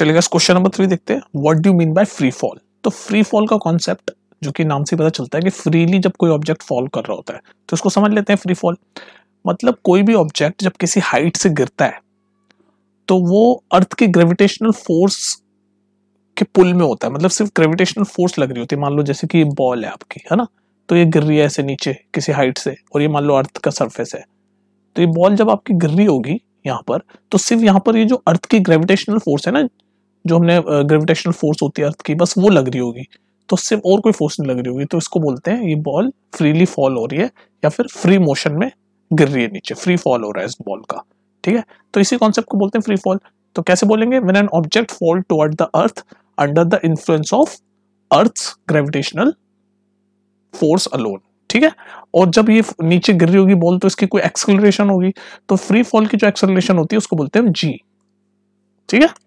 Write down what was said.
चलेगा इस question number three देखते हैं what do mean by free fall तो फ्री फॉल का कॉन्सेप्ट जो कि नाम से पता चलता है कि फ्रीली जब कोई ऑब्जेक्ट फॉल कर रहा होता है तो इसको समझ लेते हैं फ्री फॉल मतलब कोई भी ऑब्जेक्ट जब किसी हाइट से गिरता है तो वो अर्थ के ग्रेविटेशनल फोर्स के पुल में होता है मतलब सिर्फ ग्रेविटेशनल फोर्स लग रही होती है मान लो जैसे कि ये बॉल है आपकी है ना तो ये गिर रही है ऐसे नीचे किसी हाइट से और ये मान लो अर्थ का सरफेस है तो ये बॉल जब आपकी गिर रही होगी यहाँ पर तो सिर्फ यहाँ पर ये जो अर्थ की ग्रेविटेशनल फोर्स है ना जो हमने ग्रेविटेशनल फोर्स होती है अर्थ की बस वो लग रही होगी तो सिर्फ और कोई फोर्स नहीं लग रही होगी तो इसको बोलते हैं ये बॉल फ्रीली फॉल हो रही है या फिर फ्री मोशन में गिर रही है नीचे फ्री फॉल हो रहा है इस बॉल का ठीक है तो इसी कॉन्सेप्ट को बोलते हैं फ्री फॉल तो कैसे बोलेंगे when an object fall toward the earth under the influence of earth gravitational force alone ठीक है और जब ये नीचे गिर रही होगी बॉल तो इसकी कोई एक्सेलरेशन होगी तो फ्री फॉल की जो एक्सेलरेशन होती है उसको बोलते हैं जी ठीक है